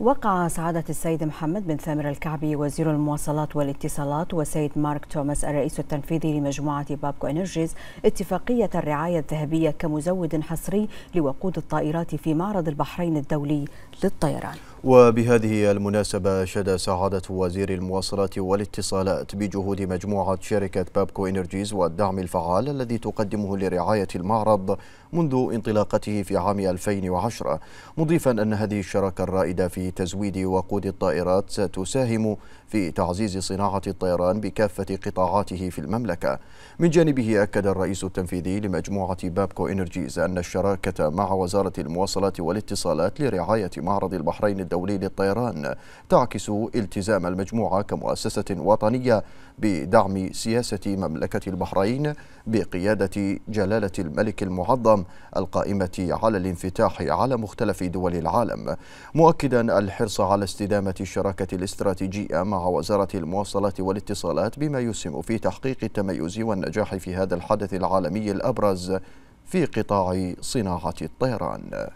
وقع سعادة السيد محمد بن ثامر الكعبي وزير المواصلات والاتصالات والسيد مارك توماس الرئيس التنفيذي لمجموعة بابكو انرجيز اتفاقية الرعاية الذهبية كمزود حصري لوقود الطائرات في معرض البحرين الدولي للطيران وبهذه المناسبة شد سعادة وزير المواصلات والاتصالات بجهود مجموعة شركة بابكو إنرجيز والدعم الفعال الذي تقدمه لرعاية المعرض منذ انطلاقته في عام 2010 مضيفا أن هذه الشراكة الرائدة في تزويد وقود الطائرات ستساهم في تعزيز صناعة الطيران بكافة قطاعاته في المملكة من جانبه أكد الرئيس التنفيذي لمجموعة بابكو إنرجيز أن الشراكة مع وزارة المواصلات والاتصالات لرعاية معرض البحرين الدولي للطيران تعكس التزام المجموعة كمؤسسة وطنية بدعم سياسة مملكة البحرين بقيادة جلالة الملك المعظم القائمة على الانفتاح على مختلف دول العالم مؤكدا الحرص على استدامة الشراكة الاستراتيجية مع وزارة المواصلات والاتصالات بما يسهم في تحقيق التميز والنجاح في هذا الحدث العالمي الأبرز في قطاع صناعة الطيران